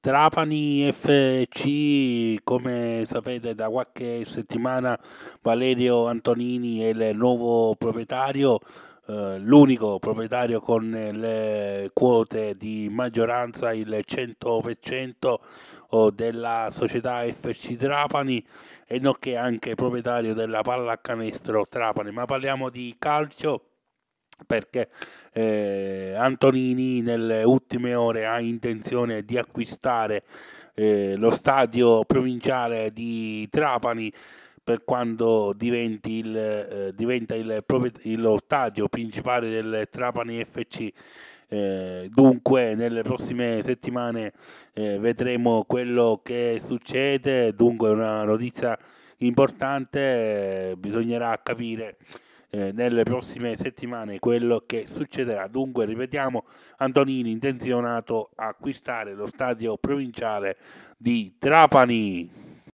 Trapani FC, come sapete da qualche settimana Valerio Antonini è il nuovo proprietario, eh, l'unico proprietario con le quote di maggioranza, il 100% della società FC Trapani e nonché anche proprietario della pallacanestro Trapani. Ma parliamo di calcio perché eh, Antonini nelle ultime ore ha intenzione di acquistare eh, lo stadio provinciale di Trapani per quando diventi il, eh, diventa il, lo stadio principale del Trapani FC. Eh, dunque nelle prossime settimane eh, vedremo quello che succede, dunque una notizia importante, eh, bisognerà capire eh, nelle prossime settimane quello che succederà. Dunque, ripetiamo, Antonini intenzionato a acquistare lo stadio provinciale di Trapani.